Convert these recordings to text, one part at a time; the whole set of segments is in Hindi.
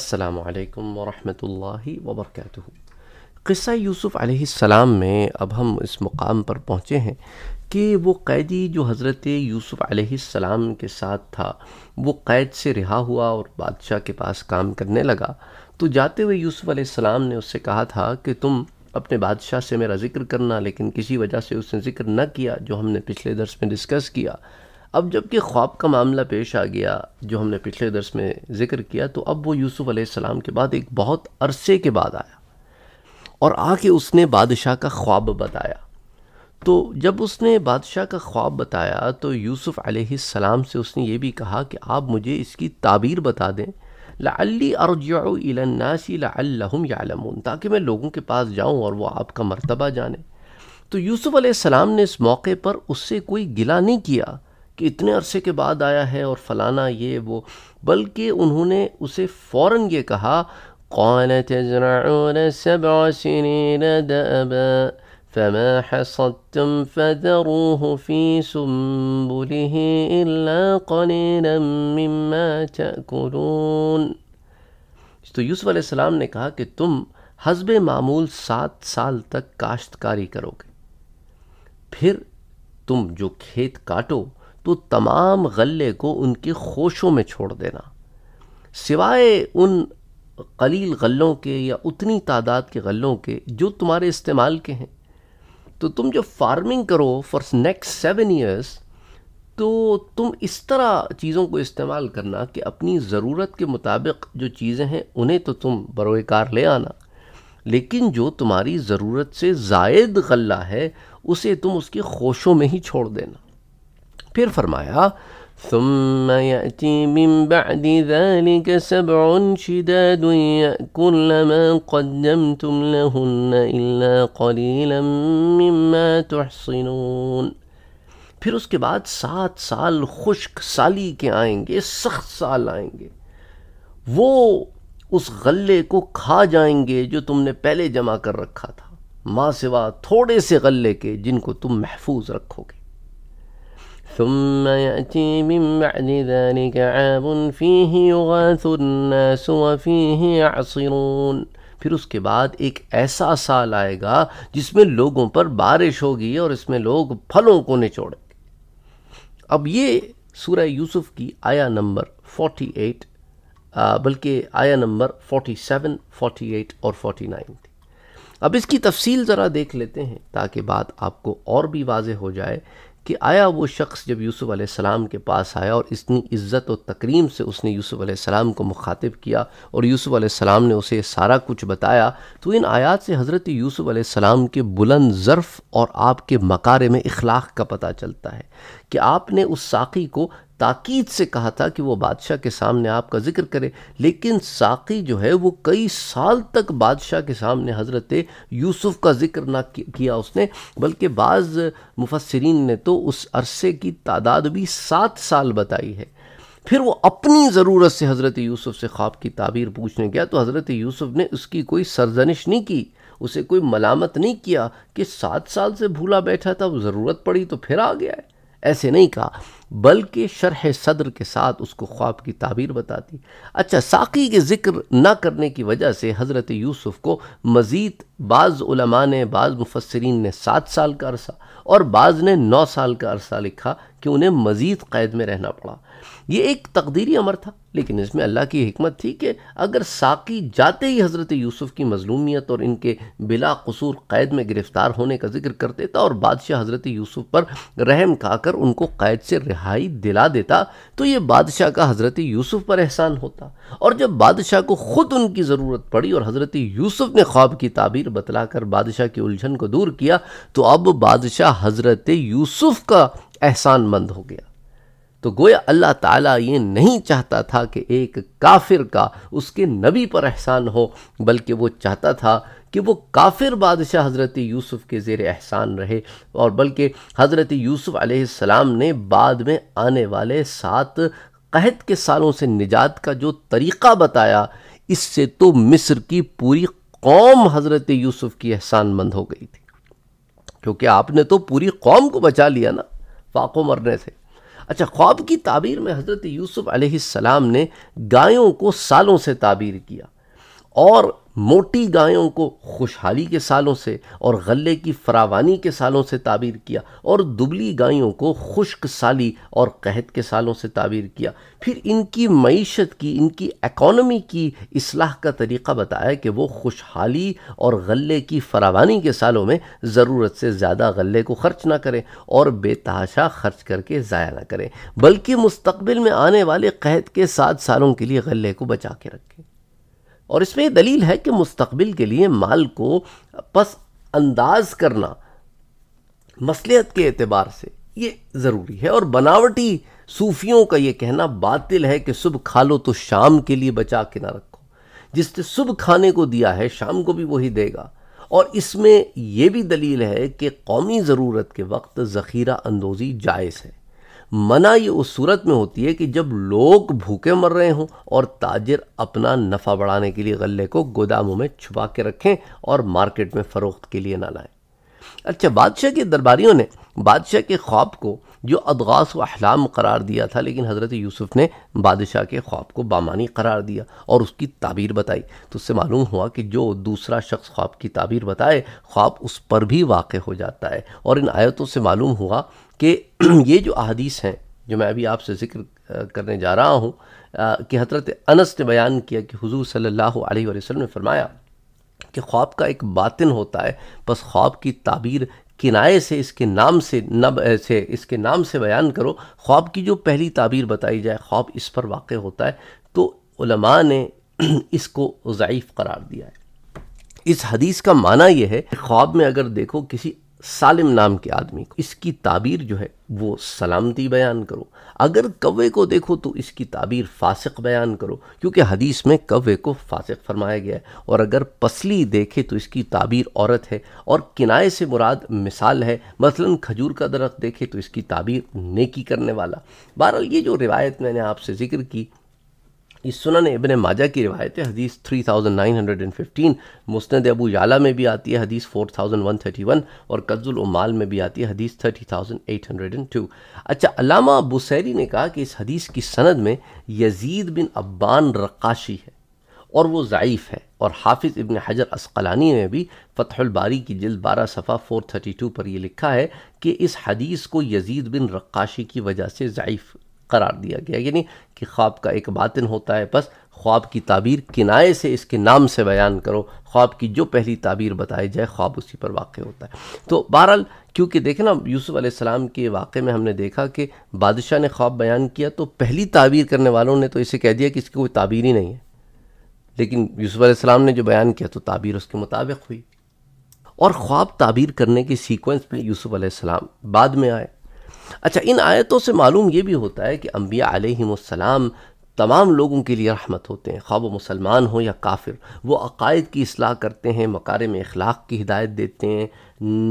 असलकम वरहमतुल्लाहि वबरकatuह क़स्सा यूसुफ़ अलैहिस्सलाम में अब हम इस मुकाम पर पहुँचे हैं कि वो कैदी जो हज़रत यूसुफ़ अलैहिस्सलाम के साथ था वो कैद से रिहा हुआ और बादशाह के पास काम करने लगा तो जाते हुए यूसुफ़ अलैहिस्सलाम ने उससे कहा था कि तुम अपने बादशाह से मेरा ज़िक्र करना लेकिन किसी वजह से उसने ज़िक्र न किया जो हमने पिछले दर्स में डिस्कस किया अब जबकि ख्वाब का मामला पेश आ गया जो हमने पिछले दर्स में ज़िक्र किया तो अब वो यूसुफ़ अलैहिस्सलाम के बाद एक बहुत अरसे के बाद आया और आके उसने बादशाह का ख्वाब बताया तो जब उसने बादशाह का ख्वाब बताया तो यूसुफ़ अलैहिस्सलाम से उसने ये भी कहा कि आप मुझे इसकी ताबीर बता दें लाली अरजासी लाम यालमून ताकि मैं लोगों के पास जाऊँ और वह आपका मरतबा जाने तो यूसुफ़ अलैहिस्सलाम ने इस मौके पर उससे कोई गिला नहीं किया कि इतने अरसे के बाद आया है और फलाना ये वो बल्कि उन्होंने उसे फ़ौर ये कहा कौन तो यूसुफ़ ने कहा कि तुम हजब मामूल सात साल तक काश्तकारी करोगे फिर तुम जो खेत काटो तो तमाम गले को उनके खोशों में छोड़ देना सिवाय उन कलील गलों के या उतनी तादाद के गलों के जो तुम्हारे इस्तेमाल के हैं तो तुम जो फार्मिंग करो फॉर नेक्स्ट सेवन ईयर्स तो तुम इस तरह चीज़ों को इस्तेमाल करना कि अपनी ज़रूरत के मुताबिक जो चीज़ें हैं उन्हें तो तुम बरोकार ले आना लेकिन जो तुम्हारी ज़रूरत से जायद गला है उसे तुम उसके खोशों में ही छोड़ देना फिर फरमाया ثم يأتي من بعد ذلك سبع شداد ما قدمتم لهن إلا قليلا مما تحصنون फिर उसके बाद सात साल खुश्क साली के आएंगे सख्त साल आएंगे वो उस गले को खा जाएंगे जो तुमने पहले जमा कर रखा था माँ सिवा थोड़े से गले के जिनको तुम महफूज रखोगे ثم يأتي من بعد ذلك عام فيه يغاث الناس وفيه يعصرون फिर उसके बाद एक ऐसा साल आएगा जिसमें लोगों पर बारिश होगी और इसमें लोग फलों को निचोड़ेंगे अब ये सूर्य यूसुफ की आया नंबर 48 बल्कि आया नंबर 47, 48 और 49 थी अब इसकी तफसील ज़रा देख लेते हैं ताकि बात आपको और भी वाज हो जाए कि आया वो शख्स जब यूसुफ़ सलाम के पास आया और इतनी इज़्ज़त और तकरीम से उसने यूसुफ़ सलाम को मुखातिब किया और यूसुफ़ सलाम ने उसे सारा कुछ बताया तो इन आयात से हज़रत यूसुफ़ सलाम के बुलंद ज़र्फ़ और आपके मकारे में इखलाक का पता चलता है कि आपने उस साखी को ताकीद से कहा था कि वो बादशाह के सामने आपका जिक्र करे लेकिन साकी जो है वो कई साल तक बादशाह के सामने हज़रत यूसुफ का जिक्र ना किया उसने बल्कि बाज़ मुफसरीन ने तो उस अरसे की तादाद भी सात साल बताई है फिर वो अपनी ज़रूरत से हज़रत यूसुफ से ख्वाब की ताबीर पूछने गया तो हज़रत यूसुफ ने उसकी कोई सरजनिश नहीं की उसे कोई मलामत नहीं किया कि सात साल से भूला बैठा था वो ज़रूरत पड़ी तो फिर आ गया है ऐसे नहीं कहा बल्कि शरह सदर के साथ उसको ख्वाब की ताबीर बताती अच्छा साकी के ज़िक्र ना करने की वजह से हज़रत यूसुफ़ को मज़ीद बाज़ ने बाज़ मुफसरीन ने सात साल का अरसा और बाज़ ने नौ साल का अरसा लिखा कि उन्हें मज़ीद क़ैद में रहना पड़ा ये एक तकदीरी अमर था लेकिन इसमें अल्लाह की हमत थी कि अगर साकी जाते ही हज़रत यूसुफ़ की मजलूमियत और इनके बिला कसूर क़ैद में गिरफ़्तार होने का जिक्र कर देता और बादशाह हज़रत यूसुफ़ पर रहम खाकर उनको क़ैद से रिहाई दिला देता तो ये बादशाह का हज़रत यूसुफ़ पर एहसान होता और जब बादशाह को ख़ुद उनकी ज़रूरत पड़ी और हज़रत यूसुफ़ ने ख्वाब की ताबीर बतला कर बादशाह की उलझन को दूर किया तो अब बादशाह हज़रत यूसुफ़ का एहसान मंद हो गया तो गोया अल्लाह ताला ये नहीं चाहता था कि एक काफिर का उसके नबी पर एहसान हो बल्कि वो चाहता था कि वो काफिर बादशाह हज़रत यूसुफ़ के ज़ेर एहसान रहे और बल्कि हज़रत यूसुफ़ अलैहिस्सलाम ने बाद में आने वाले सात कहत के सालों से निजात का जो तरीक़ा बताया इससे तो मिस्र की पूरी कौम हज़रत यूसुफ़ की एहसान मंद हो गई थी क्योंकि आपने तो पूरी कौम को बचा लिया ना फाको मरने से अच्छा ख्वाब की ताबीर में हज़रत यूसुफ़ सलाम ने गायों को सालों से ताबीर किया और मोटी गायों को खुशहाली के सालों से और गले की फरावानी के सालों से ताबीर किया और दुबली गायों को खुश्क साली और कहत के सालों से ताबीर किया फिर इनकी मीशत की इनकी एकॉनमी की असलाह का तरीक़ा बताया कि वो खुशहाली और गले की फरावानी के सालों में ज़रूरत से ज़्यादा गले को ख़र्च ना करें और बेतहाशा खर्च करके ज़ाया ना करें बल्कि मुस्तबिल में आने वाले कहत के सात सालों के लिए गले को बचा के रखें और इसमें यह दलील है कि मुस्तबिल के लिए माल को पस अंदाज करना मसलियत के अतबार से ये ज़रूरी है और बनावटी सूफियों का ये कहना बातिल है कि सुबह खा लो तो शाम के लिए बचा के ना रखो जिसने सुबह खाने को दिया है शाम को भी वही देगा और इसमें यह भी दलील है कि कौमी ज़रूरत के वक्त ज़ख़ीरा अंदोज़ी जायज़ है मना ये उस सूरत में होती है कि जब लोग भूखे मर रहे हों और ताजिर अपना नफ़ा बढ़ाने के लिए गले को गोदामों में छुपा के रखें और मार्केट में फ़रोख्त के लिए ना लाएं अच्छा बादशाह के दरबारियों ने बादशाह के ख्वाब को जो अदगास व अहलाम करार दिया था लेकिन हज़रत यूसुफ़ ने बादशाह के ख्वाब को बामानी करार दिया और उसकी ताबीर बताई तो उससे मालूम हुआ कि जो दूसरा शख्स ख्वाब की ताबीर बताए ख्वाब उस पर भी वाक़ हो जाता है और इन आयतों से मालूम हुआ कि ये जो अदीस हैं जो मैं अभी आपसे जिक्र करने जा रहा हूँ कि हजरत अनस ने बयान किया कि हुजूर सल्लल्लाहु अलैहि वसल्लम ने फरमाया कि ख्वाब का एक बातिन होता है बस ख्वाब की ताबीर किनाए से इसके नाम से नब से इसके नाम से बयान करो ख्वाब की जो पहली ताबीर बताई जाए ख्वाब इस पर वाक़ होता है तो उलमा ने इसको ज़ाइफ़ करार दिया है इस हदीस का माना यह है ख्वाब में अगर देखो किसी सालिम नाम के आदमी को इसकी ताबीर जो है वो सलामती बयान करो अगर कव्वे को देखो तो इसकी ताबीर फासिक बयान करो क्योंकि हदीस में कव्वे को फासिक फरमाया गया है और अगर पसली देखे तो इसकी ताबीर औरत है और किनाए से मुराद मिसाल है मसलन खजूर का दरख्त देखे तो इसकी ताबीर नेकी करने वाला बहरहाल ये जो रिवायत मैंने आपसे ज़िक्र की इस ने इबन माजा की रिवायत है हदीस 3915 मुस्ंद अबू याला में भी आती है हदीस 4131 और कज़ुल उमाल में भी आती है हदीस 30802 अच्छा अलामा बुसैरी ने कहा कि इस हदीस की सनद में यजीद बिन अब्बान रकाशी है और वो ज़यीफ़ है और हाफिज़ इबन हजर असकलानी ने भी फ़तहबारी की जल्द बारह सफ़ा फोर थर्टी टू पर यह लिखा है कि इस हदीस को यजीद बिन रक्काशी की वजह से ज़यीफ़ करार दिया गया यानी कि ख्वाब का एक बातिन होता है बस ख्वाब की ताबीर किनाए से इसके नाम से बयान करो ख्वाब की जो पहली ताबीर बताई जाए ख्वाब उसी पर वाक़ होता है तो बहरहाल क्योंकि देखें ना यूसुफ़ अलैहिस्सलाम के वाक़े में हमने देखा कि बादशाह ने ख्वाब बयान किया तो पहली ताबीर करने वालों ने तो इसे कह दिया कि इसकी कोई ताबीर ही नहीं है लेकिन यूसुफ़ अलैहिस्सलाम ने जो बयान किया तो ताबीर उसके मुताबिक हुई और ख्वाब ताबीर करने के सीक्वेंस में यूसुफ़ अलैहिस्सलाम बाद में आए अच्छा इन आयतों से मालूम ये भी होता है कि अम्बिया आलम तमाम लोगों के लिए रहमत होते हैं ख्वाब मुसलमान हो या काफिर वो अकायद की असलाह करते हैं मकार में अखलाक की हिदायत देते हैं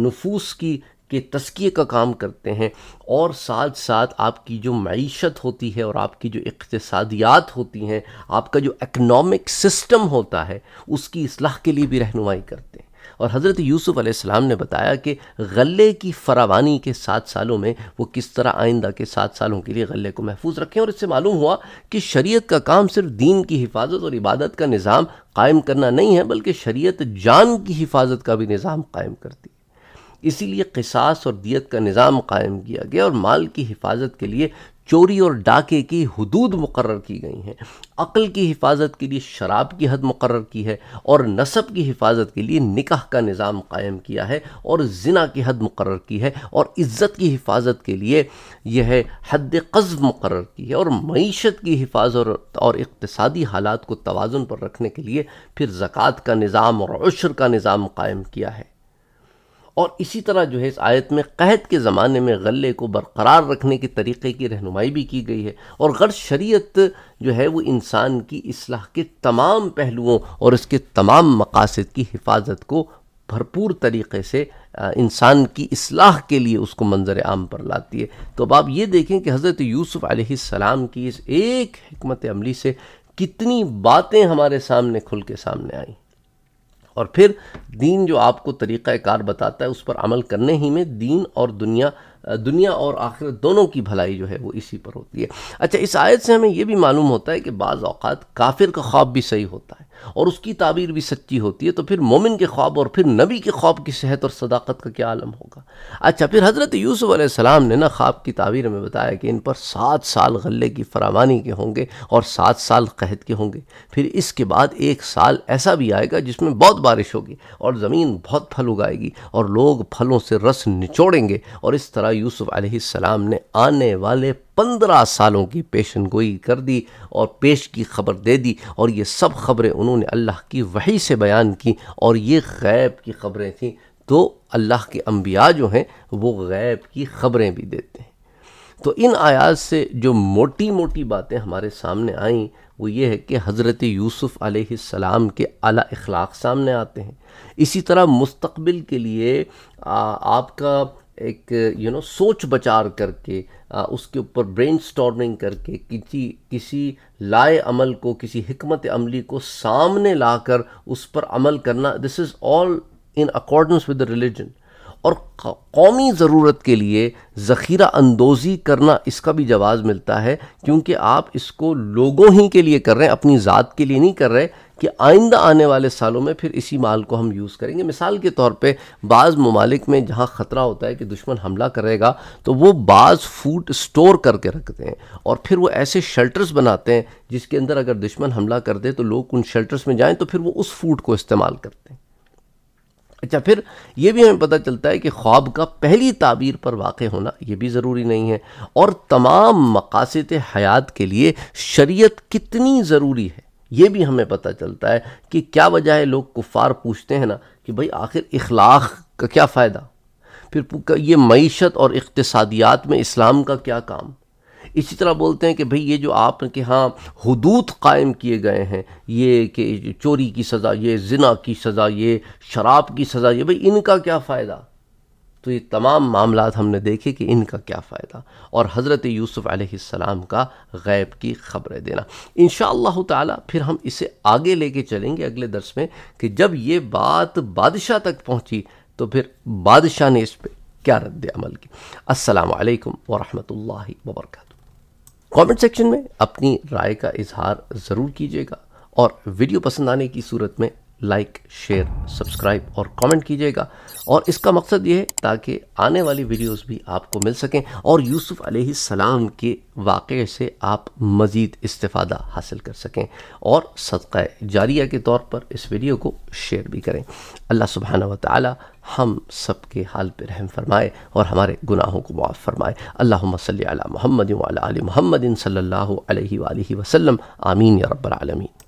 नफूस की के तस्किए का काम करते हैं और साथ साथ आपकी जो मीशत होती है और आपकी जो इकतसादियात होती हैं आपका जो इकनॉमिक सिस्टम होता है उसकी असलाह के लिए भी रहनुमाई करते हैं और हज़रत यूसुफ़ आसमाम ने बताया कि गले की फरावानी के सात सालों में वो किस तरह आइंदा के सात सालों के लिए गले को महफूज रखें और इससे मालूम हुआ कि शरीत का काम सिर्फ दीन की हिफाजत और इबादत का निज़ाम कायम करना नहीं है बल्कि शरीत जान की हिफाजत का भी निज़ाम कायम करती है इसीलिए किसास और दियत का निज़ाम कायम किया गया और माल की हिफाजत के लिए चोरी और डाके की हदूद मुकर की गई हैं अक़ल की हिफाजत के लिए शराब की हद मुकर की है और नसब की हिफाजत के लिए निकाह का निज़ाम कायम किया है और जिना की हद मुकर की है और इज़्ज़त की हिफाजत के लिए यह हद कज़ मुकर की है और मीशत की हिफाजत और इकतसदी हालात को तोज़ुन पर रखने के लिए फिर ज़क़़त का निज़ाम और अशर का निज़ाम कायम किया है और इसी तरह जो है इस आयत में कैद के ज़माने में गले को बरकरार रखने के तरीक़े की रहनुमाई भी की गई है और गर शरीत जो है वो इंसान की असलाह के तमाम पहलुओं और इसके तमाम मकासद की हिफाजत को भरपूर तरीक़े से इंसान की असलाह के लिए उसको मंजर आम पर लाती है तो अब आप ये देखें कि हज़रत यूसुफ़ आसमाम की इस एक हमत अमली से कितनी बातें हमारे सामने खुल के सामने आई और फिर दीन जो आपको तरीक़ाकार बताता है उस पर अमल करने ही में दीन और दुनिया दुनिया और आखिरत दोनों की भलाई जो है वो इसी पर होती है अच्छा इस आयत से हमें यह भी मालूम होता है कि बाज़ अवत काफिर का ख्वाब भी सही होता है और उसकी ताबीर भी सच्ची होती है तो फिर मोमिन के ख्वाब और फिर नबी के ख्वाब की सेहत और सदाकत का क्या आलम होगा अच्छा फिर हज़रत यूसुफ़ सलाम ने ना ख्वाब की ताबीर में बताया कि इन पर सात साल गले की फरावानी के होंगे और सात साल कहद के होंगे फिर इसके बाद एक साल ऐसा भी आएगा जिसमें बहुत बारिश होगी और ज़मीन बहुत फल उगाएगी और लोग फलों से रस निचोड़ेंगे और इस तरह यूसुफ अलैहिस्सलाम ने आने वाले पंद्रह सालों की पेशन गोई कर दी और पेश की खबर दे दी और ये सब खबरें उन्होंने अल्लाह की वही से बयान की और ये गैब की खबरें थीं तो अल्लाह के अम्बिया जो हैं वो गैब की खबरें भी देते हैं तो इन आयात से जो मोटी मोटी बातें हमारे सामने आईं वो ये है कि हज़रत यूसुफ़ अलैहिस्सलाम के अला अखलाक सामने आते हैं इसी तरह मुस्तबिल के लिए आ, आपका एक यू नो सोच बचार करके आ, उसके ऊपर ब्रेन स्टॉर्मिंग करके किसी किसी लाए अमल को किसी हमत अमली को सामने लाकर उस पर अमल करना this is all in accordance with religion और कौमी ज़रूरत के लिए ज़ख़ीरा अंदोज़ी करना इसका भी जवाब मिलता है क्योंकि आप इसको लोगों ही के लिए कर रहे हैं अपनी ज़ात के लिए नहीं कर रहे कि आइंदा आने वाले सालों में फिर इसी माल को हम यूज़ करेंगे मिसाल के तौर पे बाज़ ममालिक में जहाँ ख़तरा होता है कि दुश्मन हमला करेगा तो वो बाज़ फूड स्टोर करके रखते हैं और फिर वो ऐसे शेल्टर्स बनाते हैं जिसके अंदर अगर दुश्मन हमला कर दे तो लोग उन शेल्टर्स में जाएँ तो फिर वो उस फूड को इस्तेमाल करते हैं अच्छा फिर ये भी हमें पता चलता है कि ख्वाब का पहली ताबीर पर वाक़ होना ये भी ज़रूरी नहीं है और तमाम मकासद हयात के लिए शरीयत कितनी ज़रूरी है ये भी हमें पता चलता है कि क्या वजह है लोग कुफ़ार पूछते हैं ना कि भाई आखिर इखलाक का क्या फ़ायदा फिर ये मीशत और इकतसादियात में इस्लाम का क्या काम इसी तरह बोलते हैं कि भाई ये जो आप के यहाँ हदूद कायम किए गए हैं ये कि चोरी की सज़ा ये जिना की सज़ा ये शराब की सज़ा ये भाई इनका क्या फ़ायदा तो ये तमाम मामला हमने देखे कि इनका क्या फ़ायदा और हज़रत यूसुफ़ आसमाम का गैब की ख़बरें देना इन ताला फिर हम इसे आगे लेके चलेंगे अगले दर्स में कि जब ये बात बादशाह तक पहुँची तो फिर बादशाह ने इस पर क्या रद्द अमल की असलकम वरहमल वबरक कमेंट सेक्शन में अपनी राय का इजहार ज़रूर कीजिएगा और वीडियो पसंद आने की सूरत में लाइक शेयर सब्सक्राइब और कमेंट कीजिएगा और इसका मकसद ये है ताकि आने वाली वीडियोस भी आपको मिल सकें और यूसुफ सलाम के वाक़े से आप मज़ीद इस्तादा हासिल कर सकें और सदक़ जारिया के तौर पर इस वीडियो को शेयर भी करें अल्लाह सुबहाना व हम सब के हाल पर रहम फरमाए और हमारे गुनाहों को माफ़ फरमाए अल्लाह सल महमद वाल महमदिन सल्ला वसम आमीन या रब्बालमीन